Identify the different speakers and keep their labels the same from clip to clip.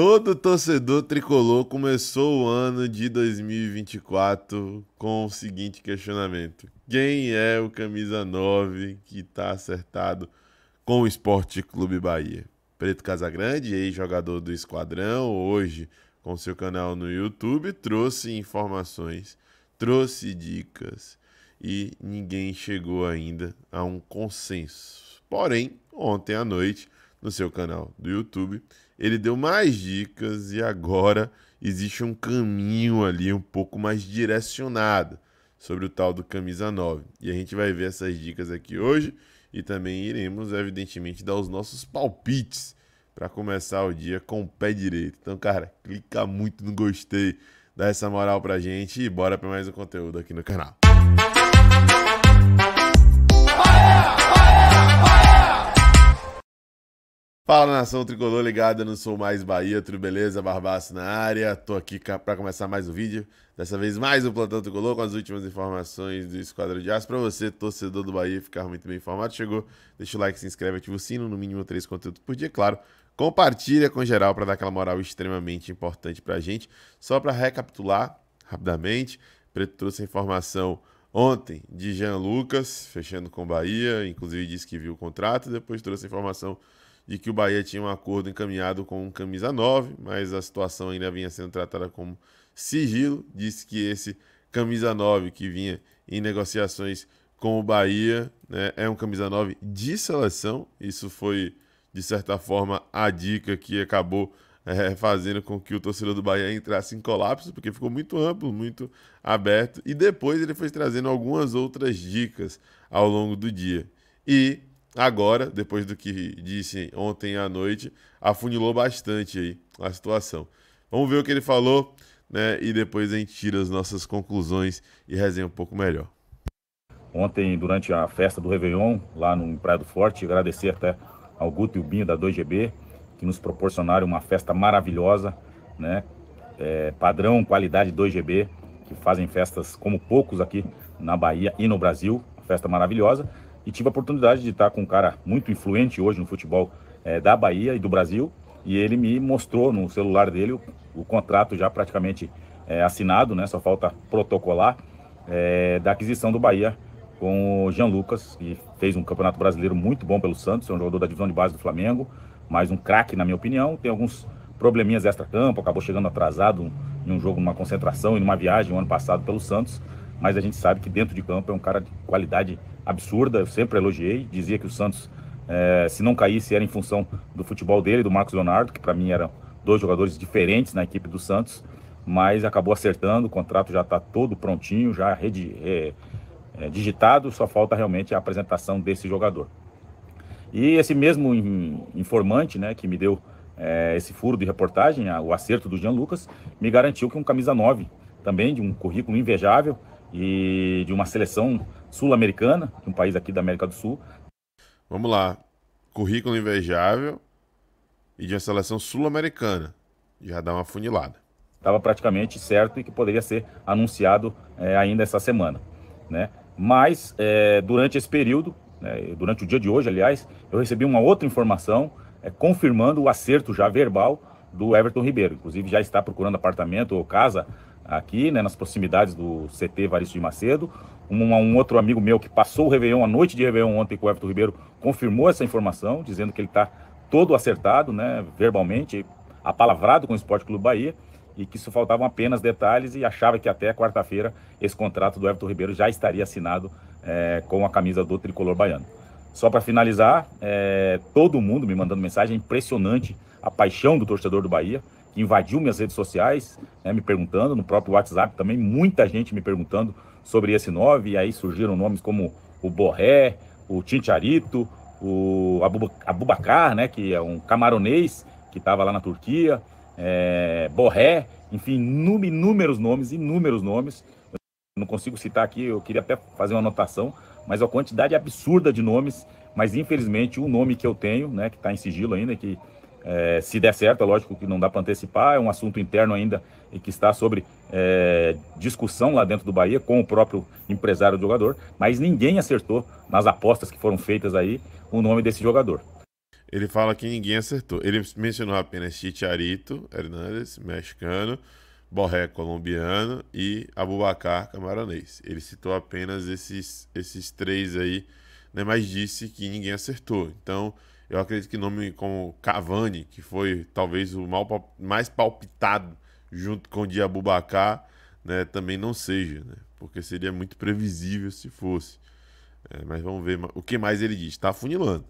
Speaker 1: Todo torcedor tricolor começou o ano de 2024 com o seguinte questionamento: quem é o camisa 9 que está acertado com o Esporte Clube Bahia? Preto Casagrande, ex-jogador do Esquadrão, hoje com seu canal no YouTube, trouxe informações, trouxe dicas e ninguém chegou ainda a um consenso. Porém, ontem à noite no seu canal do YouTube. Ele deu mais dicas e agora existe um caminho ali um pouco mais direcionado sobre o tal do camisa 9. E a gente vai ver essas dicas aqui hoje e também iremos, evidentemente, dar os nossos palpites para começar o dia com o pé direito. Então, cara, clica muito no gostei, dá essa moral pra gente e bora para mais um conteúdo aqui no canal. Fala nação tricolor ligada, não sou mais Bahia, tudo beleza? Barbaço na área, tô aqui para começar mais um vídeo. Dessa vez mais um plantão tricolor com as últimas informações do Esquadrão de Aço para você, torcedor do Bahia, ficar muito bem informado. Chegou, deixa o like, se inscreve, ativa o sino, no mínimo três conteúdos por dia, claro. Compartilha com geral para dar aquela moral extremamente importante pra gente. Só para recapitular rapidamente, Preto trouxe a informação ontem de Jean Lucas, fechando com Bahia, inclusive disse que viu o contrato, depois trouxe a informação de que o Bahia tinha um acordo encaminhado com um camisa 9, mas a situação ainda vinha sendo tratada como sigilo. Disse que esse camisa 9 que vinha em negociações com o Bahia né, é um camisa 9 de seleção. Isso foi, de certa forma, a dica que acabou é, fazendo com que o torcedor do Bahia entrasse em colapso, porque ficou muito amplo, muito aberto. E depois ele foi trazendo algumas outras dicas ao longo do dia. E agora, depois do que disse ontem à noite, afunilou bastante aí a situação. Vamos ver o que ele falou, né? E depois a gente tira as nossas conclusões e resenha um pouco melhor.
Speaker 2: Ontem, durante a festa do Réveillon, lá no Praia do Forte, agradecer até ao Guto e o Binho da 2GB, que nos proporcionaram uma festa maravilhosa, né? É, padrão, qualidade 2GB, que fazem festas como poucos aqui na Bahia e no Brasil, festa maravilhosa e tive a oportunidade de estar com um cara muito influente hoje no futebol é, da Bahia e do Brasil. E ele me mostrou no celular dele o, o contrato já praticamente é, assinado, né? Só falta protocolar é, da aquisição do Bahia com o Jean Lucas, que fez um campeonato brasileiro muito bom pelo Santos, é um jogador da divisão de base do Flamengo, mas um craque na minha opinião. Tem alguns probleminhas extra-campo, acabou chegando atrasado em um jogo, numa concentração e numa viagem o um ano passado pelo Santos, mas a gente sabe que dentro de campo é um cara de qualidade absurda. Eu sempre elogiei, dizia que o Santos, eh, se não caísse, era em função do futebol dele, do Marcos Leonardo, que para mim eram dois jogadores diferentes na equipe do Santos, mas acabou acertando. O contrato já está todo prontinho, já redi, é, é, digitado, só falta realmente a apresentação desse jogador. E esse mesmo informante né, que me deu é, esse furo de reportagem, o acerto do Jean Lucas, me garantiu que um camisa 9, também de um currículo invejável, e de uma seleção sul-americana, um país aqui da América do Sul.
Speaker 1: Vamos lá. Currículo invejável e de uma seleção
Speaker 2: sul-americana. Já dá uma funilada. Estava praticamente certo e que poderia ser anunciado é, ainda essa semana. Né? Mas, é, durante esse período, né, durante o dia de hoje, aliás, eu recebi uma outra informação é, confirmando o acerto já verbal do Everton Ribeiro. Inclusive, já está procurando apartamento ou casa aqui, né, nas proximidades do CT Varisto de Macedo. Um, um, outro amigo meu que passou o Réveillon, a noite de Réveillon ontem com o Everton Ribeiro, confirmou essa informação, dizendo que ele está todo acertado, né, verbalmente, apalavrado com o Esporte Clube Bahia, e que só faltavam apenas detalhes e achava que até quarta-feira esse contrato do Everton Ribeiro já estaria assinado é, com a camisa do tricolor baiano. Só para finalizar, é, todo mundo me mandando mensagem, é impressionante a paixão do torcedor do Bahia que invadiu minhas redes sociais, né, me perguntando, no próprio WhatsApp também, muita gente me perguntando sobre esse 9, e aí surgiram nomes como o Borré, o Tintiarito, o Abubacar, né, que é um camaronês que estava lá na Turquia, é, Borré, enfim, inúmeros nomes, inúmeros nomes. Eu não consigo citar aqui, eu queria até fazer uma anotação, mas a quantidade absurda de nomes, mas infelizmente o nome que eu tenho, né, que está em sigilo ainda, que é, se der certo, é lógico que não dá para antecipar, é um assunto interno ainda e que está sobre é, discussão lá dentro do Bahia com o próprio empresário do jogador, mas ninguém acertou nas apostas que foram feitas aí o nome desse jogador. Ele fala que ninguém
Speaker 1: acertou. Ele mencionou apenas Chicharito Hernandes, mexicano, Borré colombiano e Abubacar camaronês. Ele citou apenas esses, esses três aí né, mas disse que ninguém acertou. Então, eu acredito que nome como Cavani, que foi talvez o mal, mais palpitado junto com o de né, também não seja, né, porque seria muito previsível se fosse. É, mas vamos ver o que
Speaker 2: mais ele diz. Está afunilando.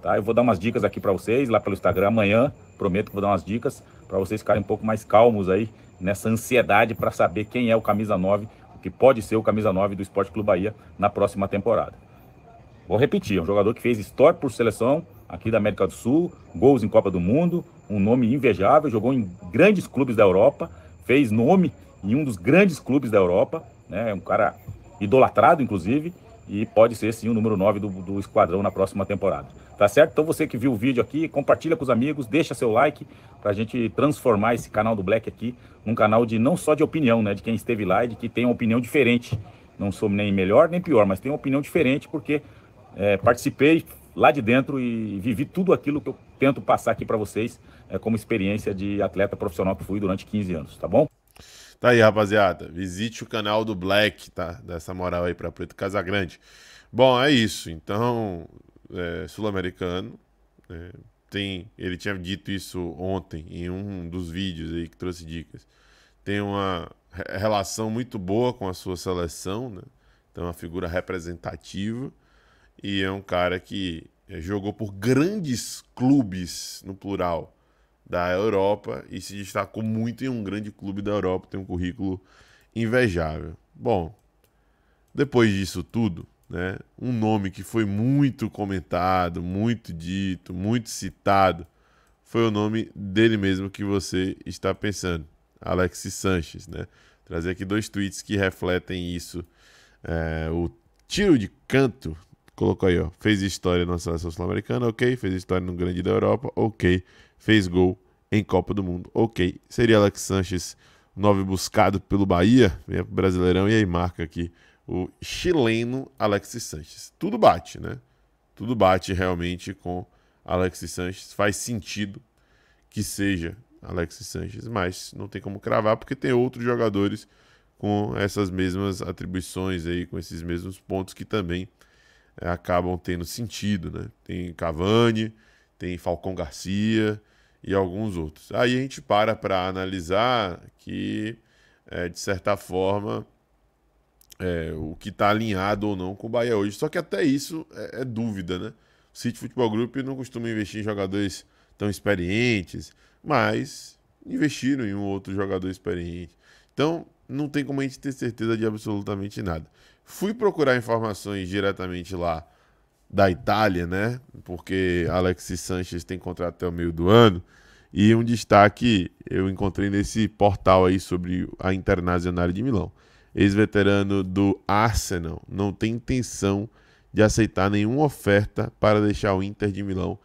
Speaker 2: Tá, eu vou dar umas dicas aqui para vocês lá pelo Instagram amanhã. Prometo que vou dar umas dicas para vocês ficarem um pouco mais calmos aí nessa ansiedade para saber quem é o camisa 9, o que pode ser o camisa 9 do Esporte Clube Bahia na próxima temporada. Vou repetir, é um jogador que fez história por seleção aqui da América do Sul, gols em Copa do Mundo, um nome invejável, jogou em grandes clubes da Europa, fez nome em um dos grandes clubes da Europa, né? É um cara idolatrado, inclusive, e pode ser sim o número 9 do, do esquadrão na próxima temporada. Tá certo? Então você que viu o vídeo aqui, compartilha com os amigos, deixa seu like para a gente transformar esse canal do Black aqui num canal de não só de opinião, né? De quem esteve lá e de que tem uma opinião diferente. Não sou nem melhor nem pior, mas tem uma opinião diferente porque é, participei lá de dentro e vivi tudo aquilo que eu tento passar aqui para vocês é, como experiência de atleta profissional que fui durante 15 anos, tá bom? Tá aí, rapaziada. Visite
Speaker 1: o canal do Black, tá? Dessa moral aí para Preto Casagrande. Bom, é isso. Então, é, sul-americano. É, tem, ele tinha dito isso ontem em um dos vídeos aí que trouxe dicas. Tem uma relação muito boa com a sua seleção, né? Então, uma figura representativa e é um cara que eh, jogou por grandes clubes, no plural, da Europa e se destacou muito em um grande clube da Europa, tem um currículo invejável. Bom, depois disso tudo, né, um nome que foi muito comentado, muito dito, muito citado, foi o nome dele mesmo que você está pensando, Alexis Sanches, né? Trazer aqui dois tweets que refletem isso. É, o tiro de canto colocou aí, ó, fez história na seleção sul-americana, ok, fez história no grande da Europa, ok, fez gol em Copa do Mundo, ok. Seria Alex Sanches, nove buscado pelo Bahia, vem pro Brasileirão e aí marca aqui o chileno Alexis Sanches. Tudo bate, né? Tudo bate realmente com Alexis Sanches, faz sentido que seja Alexis Sanches, mas não tem como cravar porque tem outros jogadores com essas mesmas atribuições aí, com esses mesmos pontos que também é, acabam tendo sentido, né? Tem Cavani, tem Falcão Garcia e alguns outros. Aí a gente para para analisar que, é, de certa forma, é, o que está alinhado ou não com o Bahia hoje. Só que até isso é, é dúvida, né? O City Futebol Group não costuma investir em jogadores tão experientes, mas investiram em um outro jogador experiente. Então, não tem como a gente ter certeza de absolutamente nada. Fui procurar informações diretamente lá da Itália, né? Porque Alexis Sanchez tem contrato até o meio do ano. E um destaque eu encontrei nesse portal aí sobre a Internacional de Milão. Ex-veterano do Arsenal não tem intenção de aceitar nenhuma oferta para deixar o Inter de Milão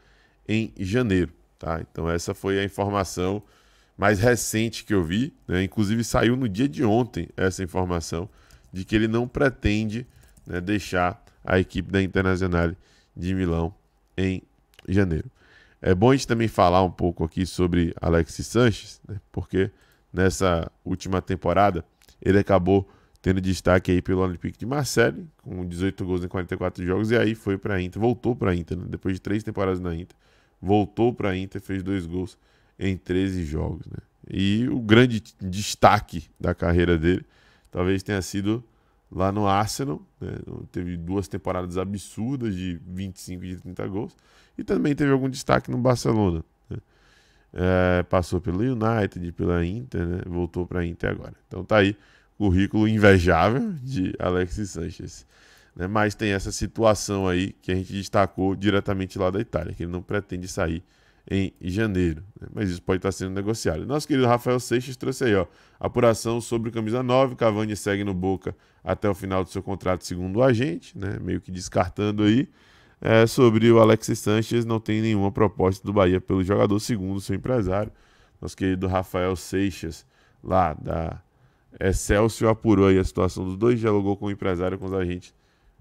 Speaker 1: em janeiro, tá? Então essa foi a informação mais recente que eu vi, né? inclusive saiu no dia de ontem essa informação de que ele não pretende né, deixar a equipe da Internazionale de Milão em janeiro. É bom a gente também falar um pouco aqui sobre Alexis Sanches, né, porque nessa última temporada ele acabou tendo destaque aí pelo Olympique de Marseille, com 18 gols em 44 jogos, e aí foi para a Inter, voltou para a Inter, né, depois de três temporadas na Inter, voltou para a Inter, fez dois gols em 13 jogos. Né? E o grande destaque da carreira dele talvez tenha sido lá no Arsenal, né? teve duas temporadas absurdas de 25 e 30 gols, e também teve algum destaque no Barcelona. Né? É, passou pelo United, pela Inter, né? voltou para a Inter agora. Então tá aí currículo invejável de Alexis Sanchez. Né? Mas tem essa situação aí que a gente destacou diretamente lá da Itália, que ele não pretende sair em janeiro. Né? Mas isso pode estar sendo negociado. Nosso querido Rafael Seixas trouxe aí, ó, apuração sobre o camisa 9. Cavani segue no Boca até o final do seu contrato, segundo o agente, né? meio que descartando aí. É, sobre o Alexis Sanches, não tem nenhuma proposta do Bahia pelo jogador, segundo o seu empresário. Nosso querido Rafael Seixas, lá da Excelsior, apurou aí a situação dos dois, dialogou com o empresário, com os agentes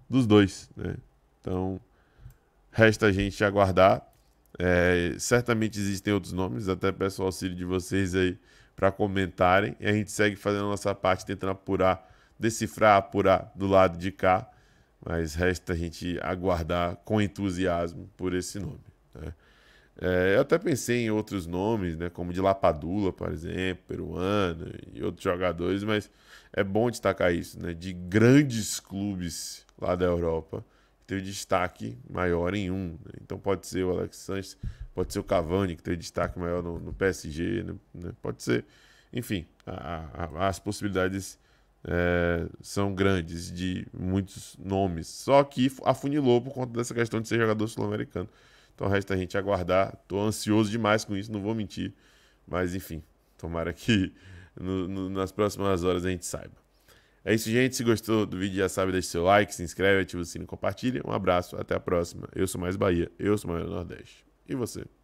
Speaker 1: dos dois. Né? Então, resta a gente aguardar é, certamente existem outros nomes, até peço o auxílio de vocês aí para comentarem. E a gente segue fazendo a nossa parte, tentando apurar, decifrar, apurar do lado de cá. Mas resta a gente aguardar com entusiasmo por esse nome. Né? É, eu até pensei em outros nomes, né, como de Lapadula, por exemplo, peruano e outros jogadores, mas é bom destacar isso, né, de grandes clubes lá da Europa teve destaque maior em um. Né? Então pode ser o Alex Sanches, pode ser o Cavani, que teve destaque maior no, no PSG, né? né? pode ser. Enfim, a, a, as possibilidades é, são grandes de muitos nomes. Só que afunilou por conta dessa questão de ser jogador sul-americano. Então resta a gente aguardar. Estou ansioso demais com isso, não vou mentir. Mas enfim, tomara que no, no, nas próximas horas a gente saiba. É isso, gente. Se gostou do vídeo, já sabe, deixa seu like, se inscreve, ativa o sino, compartilha. Um abraço, até a próxima. Eu sou Mais Bahia, eu sou Mais Nordeste. E você?